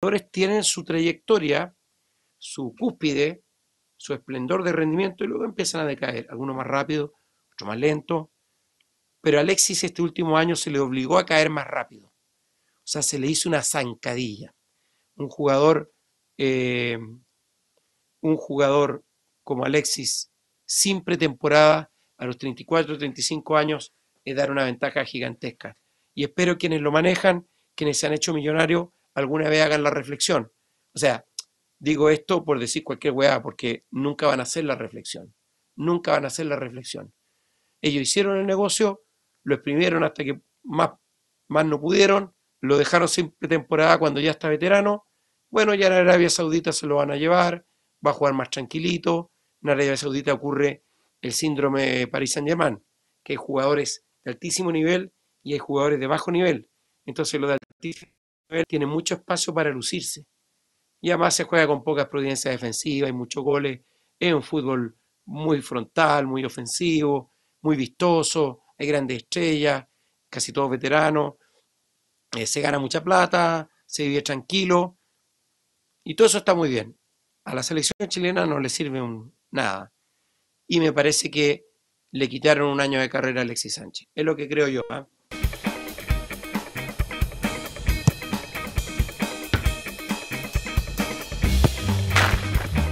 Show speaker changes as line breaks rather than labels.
jugadores tienen su trayectoria, su cúspide, su esplendor de rendimiento y luego empiezan a decaer, algunos más rápido, otros más lento. Pero Alexis este último año se le obligó a caer más rápido. O sea, se le hizo una zancadilla. Un jugador, eh, un jugador como Alexis, sin pretemporada, a los 34, 35 años, es dar una ventaja gigantesca. Y espero quienes lo manejan, quienes se han hecho millonarios, alguna vez hagan la reflexión. O sea, digo esto por decir cualquier weá, porque nunca van a hacer la reflexión. Nunca van a hacer la reflexión. Ellos hicieron el negocio, lo exprimieron hasta que más, más no pudieron, lo dejaron sin temporada cuando ya está veterano. Bueno, ya en Arabia Saudita se lo van a llevar, va a jugar más tranquilito. En Arabia Saudita ocurre el síndrome Paris Saint-Germain, que hay jugadores de altísimo nivel y hay jugadores de bajo nivel. Entonces, lo de altísimo tiene mucho espacio para lucirse. Y además se juega con pocas prudencia defensivas y muchos goles. Es un fútbol muy frontal, muy ofensivo, muy vistoso. Hay grandes estrellas, casi todos veteranos. Eh, se gana mucha plata, se vive tranquilo. Y todo eso está muy bien. A la selección chilena no le sirve un, nada. Y me parece que le quitaron un año de carrera a Alexis Sánchez. Es lo que creo yo. ¿ah?